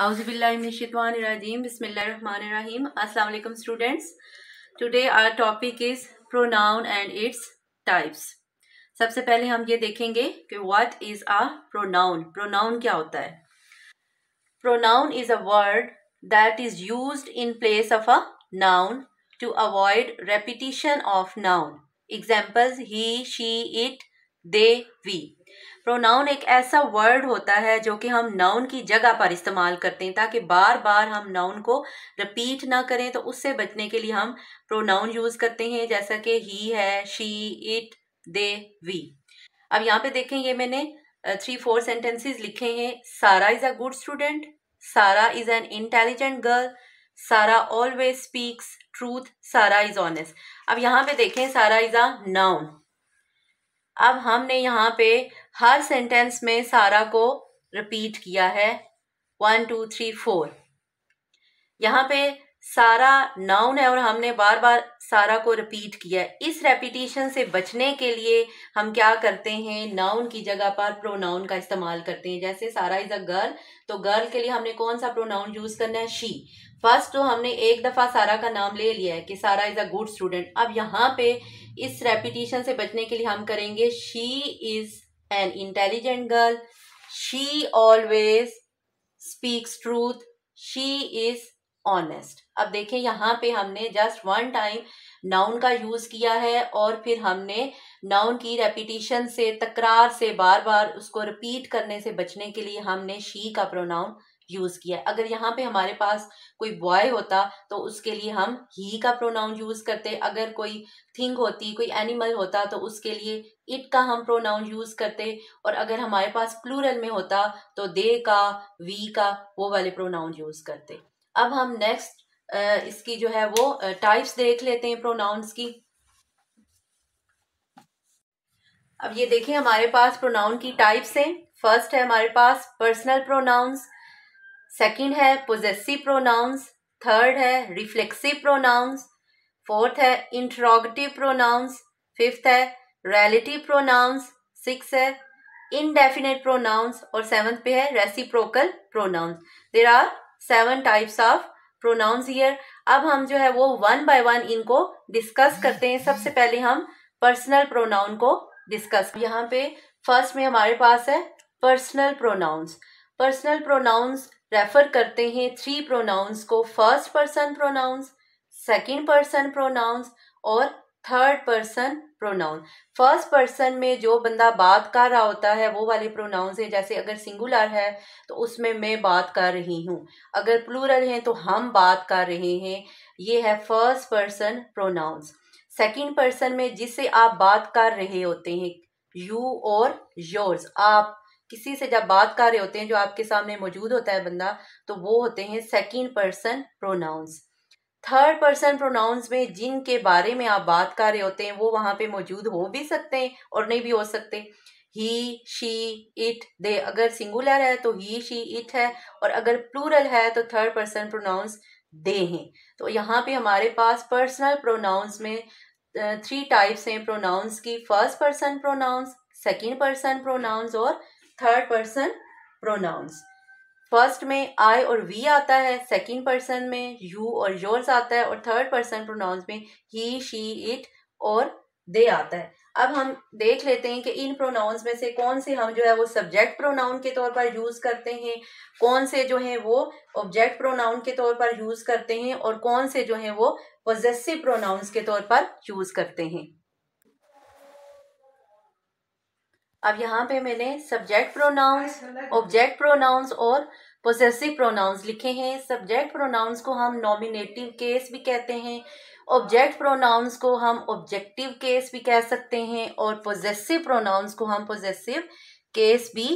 आउज़बिल्लाशिदवानीम बसमीम अल्लाम students today our topic is pronoun and it's types सबसे पहले हम ये देखेंगे कि what is a pronoun pronoun क्या होता है pronoun is a word that is use in place of a noun to avoid repetition of noun example he she it they we pronoun एक ऐसा वर्ड होता है जो कि हम नाउन की जगह पर इस्तेमाल करते हैं ताकि बार बार हम नाउन को रिपीट ना करें तो उससे बचने के लिए हम प्रोनाउन यूज़ करते हैं जैसा कि ही है शी इट दे वी अब यहाँ पे देखें ये मैंने थ्री फोर सेंटेंसेस लिखे हैं Sara is a good student Sara is an intelligent girl Sara always speaks truth Sara is honest अब यहाँ पे देखें सारा इज अ नाउन अब हमने यहाँ पे हर सेंटेंस में सारा को रिपीट किया है वन टू थ्री फोर यहाँ पे सारा नाउन है और हमने बार बार सारा को रिपीट किया है इस रेपिटेशन से बचने के लिए हम क्या करते हैं नाउन की जगह पर प्रोनाउन का इस्तेमाल करते हैं जैसे सारा इज़ अ गर्ल तो गर्ल के लिए हमने कौन सा प्रोनाउन यूज़ करना है शी फर्स्ट तो हमने एक दफ़ा सारा का नाम ले लिया है कि सारा इज़ अ गुड स्टूडेंट अब यहाँ पे इस रेपिटेशन से बचने के लिए हम करेंगे she is an intelligent girl. She always speaks truth. She is honest अब देखिए यहाँ पे हमने जस्ट वन टाइम नाउन का यूज किया है और फिर हमने नाउन की रेपिटेशन से तकरार से बार बार उसको रिपीट करने से बचने के लिए हमने शी का प्रोनाउन यूज़ किया है अगर यहाँ पे हमारे पास कोई बॉय होता तो उसके लिए हम ही का प्रोनाउन यूज़ करते अगर कोई थिंग होती कोई एनिमल होता तो उसके लिए इट का हम प्रोनाउन यूज़ करते और अगर हमारे पास प्लूरल में होता तो दे का वी का वो वाले प्रोनाउन यूज़ करते अब हम नेक्स्ट इसकी जो है वो टाइप्स देख लेते हैं प्रोनाउंस की अब ये देखें हमारे पास प्रोनाउन की टाइप्स हैं फर्स्ट है हमारे पास पर्सनल प्रोनाउंस सेकंड है पोजेसिव प्रोनाउंस थर्ड है रिफ्लेक्सिव प्रोनाउंस फोर्थ है इंट्रोगेटिव प्रोनाउंस फिफ्थ है रिलेटिव प्रोनाउंस सिक्स है इनडेफिनेट प्रोनाउंस और सेवन्थ पे है reciprocal pronouns there are seven types of pronouns here अब हम जो है वो वन बाय वन इनको डिस्कस करते हैं सबसे पहले हम पर्सनल प्रोनाउन को डिस्कस यहाँ पे फर्स्ट में हमारे पास है personal pronouns personal pronouns refer करते हैं थ्री प्रोनाउंस को first person pronouns second person pronouns और third person pronoun first person में जो बंदा बात कर रहा होता है वो वाले प्रोनाउंस है जैसे अगर सिंगुलर है तो उसमें मैं बात कर रही हूँ अगर प्लूरल है तो हम बात कर रहे हैं ये है first person pronouns second person में जिससे आप बात कर रहे होते हैं यू और योर्स आप किसी से जब बात कर रहे होते हैं जो आपके सामने मौजूद होता है बंदा तो वो होते हैं second person pronouns third person pronouns में जिनके बारे में आप बात कर रहे होते हैं वो वहां पे मौजूद हो भी सकते हैं और नहीं भी हो सकते ही शी इट दे अगर सिंगुलर है तो ही शी इट है और अगर प्लूरल है तो थर्ड पर्सन प्रोनाउंस दे हैं तो यहाँ पे हमारे पास पर्सनल प्रोनाउंस में थ्री टाइप्स हैं प्रोनाउंस की first person pronouns second person pronouns और थर्ड पर्सन प्रोनाउंस फर्स्ट में आई और वी आता है सेकेंड पर्सन में यू और योर्स आता है और थर्ड पर्सन प्रोनाउंस में ही शी इट और दे आता है अब हम देख लेते हैं कि इन प्रोनाउंस में से कौन से हम जो है वो सब्जेक्ट प्रोनाउन के तौर पर यूज़ करते हैं कौन से जो है वो ऑब्जेक्ट प्रोनाउन के तौर पर यूज़ करते हैं और कौन से जो है वो पोजेसिव प्रोनाउंस के तौर पर यूज़ करते हैं अब यहाँ पे मैंने सब्जेक्ट प्रोनाउंस ऑब्जेक्ट प्रोनाउंस और पोजेसिव प्रोनाउंस लिखे हैं सब्जेक्ट प्रोनाउंस को हम नॉमिनेटिव केस भी कहते हैं ऑब्जेक्ट प्रोनाउंस को हम ऑब्जेक्टिव केस भी कह सकते हैं और पोजेसिव प्रोनाउंस को हम पोजेसिव केस भी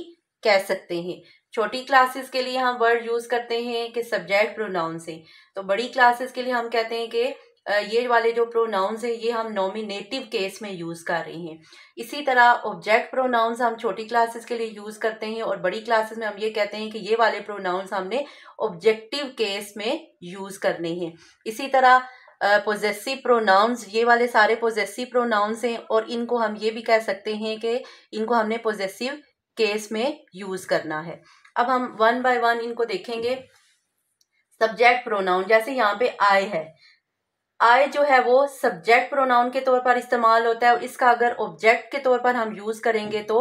कह सकते हैं छोटी क्लासेस के लिए हम वर्ड यूज़ करते हैं कि सब्जेक्ट प्रोनाउंस है तो बड़ी क्लासेस के लिए हम कहते हैं कि ये वाले जो प्रोनाउंस हैं ये हम नॉमिनेटिव केस में यूज़ कर रहे हैं इसी तरह ऑब्जेक्ट प्रोनाउंस हम छोटी क्लासेस के लिए यूज़ करते हैं और बड़ी क्लासेस में हम ये कहते हैं कि ये वाले प्रोनाउंस हमने ऑब्जेक्टिव केस में यूज़ करने हैं इसी तरह पोजेसिव uh, प्रोनाउंस ये वाले सारे पोजेसिव प्रोनाउंस हैं और इनको हम ये भी कह सकते हैं कि इनको हमने पोजेसिव केस में यूज़ करना है अब हम वन बाय वन इनको देखेंगे सब्जेक्ट प्रोनाउन जैसे यहाँ पे आई है आई जो है वो सब्जेक्ट प्रोनाउन के तौर पर इस्तेमाल होता है और इसका अगर ऑब्जेक्ट के तौर पर हम यूज करेंगे तो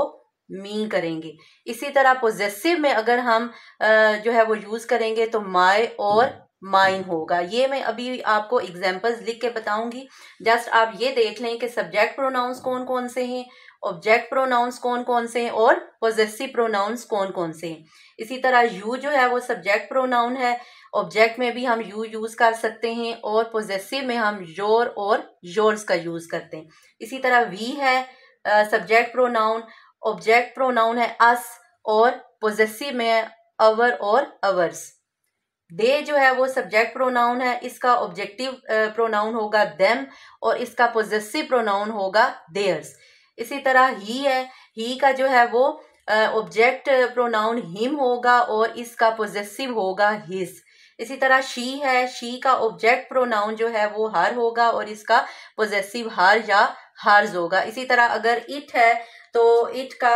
मी करेंगे इसी तरह पोजेसिव में अगर हम जो है वो यूज करेंगे तो माय और माइन होगा ये मैं अभी आपको एग्जांपल्स लिख के बताऊंगी जस्ट आप ये देख लें कि सब्जेक्ट प्रोनाउंस कौन कौन से हैं ऑब्जेक्ट प्रोनाउंस कौन कौन से हैं और पोजेसिव प्रोनाउंस कौन कौन से हैं इसी तरह यू जो है वो सब्जेक्ट प्रोनाउन है ऑब्जेक्ट में भी हम यू यूज़ कर सकते हैं और पोजेसिव में हम योर और योर्स का यूज़ करते हैं इसी तरह वी है सब्जेक्ट प्रोनाउन ऑब्जेक्ट प्रोनाउन है अस और पोजेसिव में अवर और अवर्स दे जो है वो सब्जेक्ट प्रोनाउन है इसका ऑब्जेक्टिव प्रोनाउन होगा देम और इसका पोजेसिव प्रोनाउन होगा देयर्स इसी तरह ही है ही का जो है वो ऑब्जेक्ट प्रोनाउन हिम होगा और इसका पोजेसिव होगा हिज इसी तरह शी है शी का ऑब्जेक्ट प्रोनाउन जो है वो हर होगा और इसका पोजेसिव हर या हार्ज होगा इसी तरह अगर इट है तो इट का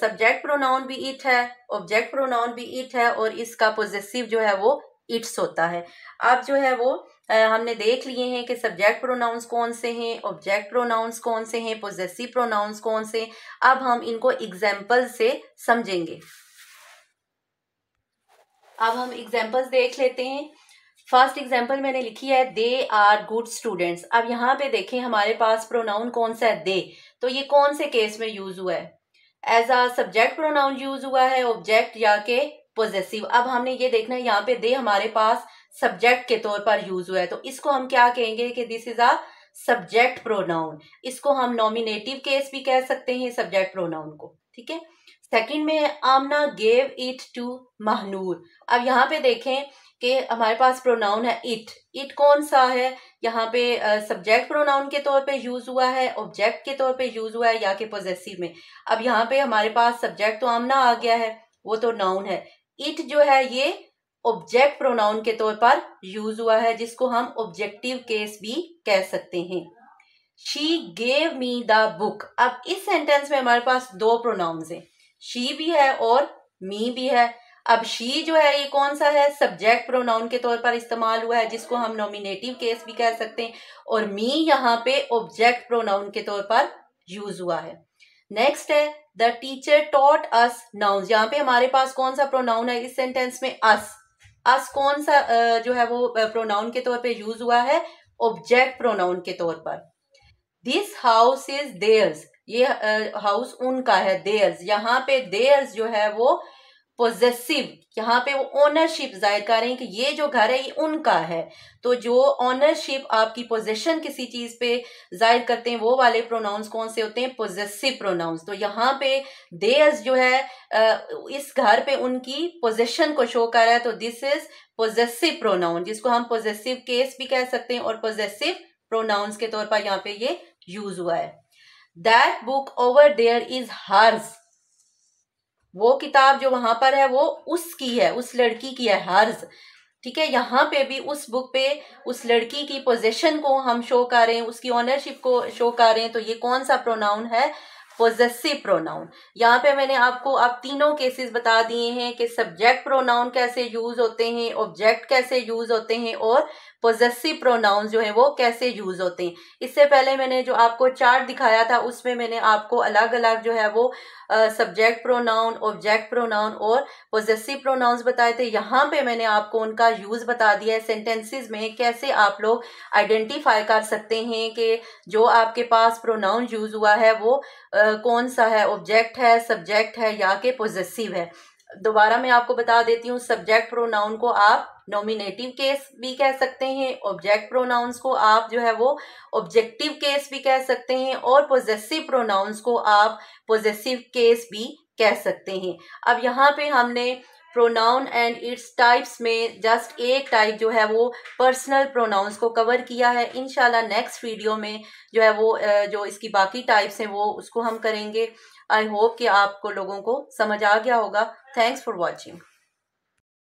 सब्जेक्ट प्रोनाउन भी इट है ऑब्जेक्ट प्रोनाउन भी इट है और इसका पोजेसिव जो है वो इट्स होता है अब जो है वो हमने देख लिए हैं कि सब्जेक्ट प्रोनाउंस कौन से हैं ऑब्जेक्ट प्रोनाउंस कौन से हैं पोजेसिव प्रोनाउंस कौन से अब हम इनको एग्जाम्पल से समझेंगे अब हम एग्जाम्पल्स देख लेते हैं फर्स्ट एग्जाम्पल मैंने लिखी है दे आर गुड स्टूडेंट्स अब यहाँ पे देखें हमारे पास प्रोनाउन कौन सा है दे तो ये कौन से केस में यूज हुआ है as a subject pronoun use हुआ है ऑब्जेक्ट या के पोजेसिव अब हमने ये देखना है यहाँ पे दे हमारे पास सब्जेक्ट के तौर पर यूज हुआ है तो इसको हम क्या कहेंगे कि this is a subject pronoun इसको हम नॉमिनेटिव केस भी कह सकते हैं सब्जेक्ट प्रोनाउन को ठीक है सेकंड में Aamna gave it to Mahnoor अब यहाँ पे देखें कि हमारे पास प्रोनाउन है इट इट कौन सा है यहाँ पे सब्जेक्ट प्रोनाउन के तौर पे यूज हुआ है ऑब्जेक्ट के तौर पे यूज हुआ है या कि पोजेसिव में अब यहाँ पे हमारे पास सब्जेक्ट तो आमना आ गया है वो तो नाउन है इट जो है ये ऑब्जेक्ट प्रोनाउन के तौर पर यूज हुआ है जिसको हम ऑब्जेक्टिव केस भी कह सकते हैं she gave me the book अब इस सेंटेंस में हमारे पास दो प्रोनाउंस हैं शी भी है और मी भी है अब शी जो है ये कौन सा है सब्जेक्ट प्रोनाउन के तौर पर इस्तेमाल हुआ है जिसको हम नॉमिनेटिव केस भी कह सकते हैं और मी यहाँ पे ऑब्जेक्ट प्रोनाउन के तौर पर यूज हुआ है नेक्स्ट है the teacher taught us noun यहाँ पे हमारे पास कौन सा प्रोनाउन है इस सेंटेंस में अस अस कौन सा जो है वो प्रोनाउन के तौर पे यूज हुआ है ऑब्जेक्ट प्रोनाउन के तौर पर दिस हाउस इज देयर्स ये हाउस उनका है देयर्स यहाँ पे देयर्स जो है वो पोजेसिव यहाँ पे वो ओनरशिप जाहिर कर रहे हैं कि ये जो घर है ये उनका है तो जो ओनरशिप आपकी पोजेशन किसी चीज़ पे जाहिर करते हैं वो वाले प्रोनाउंस कौन से होते हैं पोजेसिव प्रोनाउंस तो यहाँ पे देस जो है इस घर पे उनकी पोजेशन को शो कर रहा है तो दिस इज पोजेसिव प्रोनाउन जिसको हम पोजेसिव केस भी कह सकते हैं और पोजेसिव प्रोनाउंस के तौर पर यहाँ पे ये यूज हुआ है that book over there is hers वो किताब जो वहां पर है वो उसकी है उस लड़की की है हर्ज ठीक है यहाँ पे भी उस बुक पे उस लड़की की पोजीशन को हम शो कर रहे हैं उसकी ऑनरशिप को शो कर रहे हैं तो ये कौन सा प्रोनाउन है पोजेसिव प्रोनाउन यहाँ पे मैंने आपको आप तीनों केसेस बता दिए हैं कि सब्जेक्ट प्रोनाउन कैसे यूज होते हैं ऑब्जेक्ट कैसे यूज होते हैं और पोजेसिव प्रोनाउन जो है वो कैसे यूज होते हैं इससे पहले मैंने जो आपको चार्ट दिखाया था उसमें मैंने आपको अलग अलग जो है वो सब्जेक्ट प्रोनाउन ऑब्जेक्ट प्रोनाउन और पोजेसिव प्रोनाउन्स बताए थे यहाँ पे मैंने आपको उनका यूज बता दिया है सेंटेंसेस में कैसे आप लोग आइडेंटिफाई कर सकते हैं कि जो आपके पास प्रोनाउन यूज हुआ है वो आ, कौन सा है ऑब्जेक्ट है सब्जेक्ट है या के पोजेसिव है दोबारा मैं आपको बता देती हूँ सब्जेक्ट प्रोनाउन को आप नॉमिनेटिव केस भी कह सकते हैं ऑब्जेक्ट प्रोनाउंस को आप जो है वो ऑब्जेक्टिव केस भी कह सकते हैं और पोजेसिव प्रोनाउंस को आप पोजेसिव केस भी कह सकते हैं अब यहाँ पे हमने प्रोनाउन एंड इट्स टाइप्स में जस्ट एक टाइप जो है वो पर्सनल प्रोनाउंस को कवर किया है इन नेक्स्ट वीडियो में जो है वो जो इसकी बाकी टाइप्स हैं वो उसको हम करेंगे आई होप कि आपको लोगों को समझ आ गया होगा थैंक्स फॉर वॉचिंग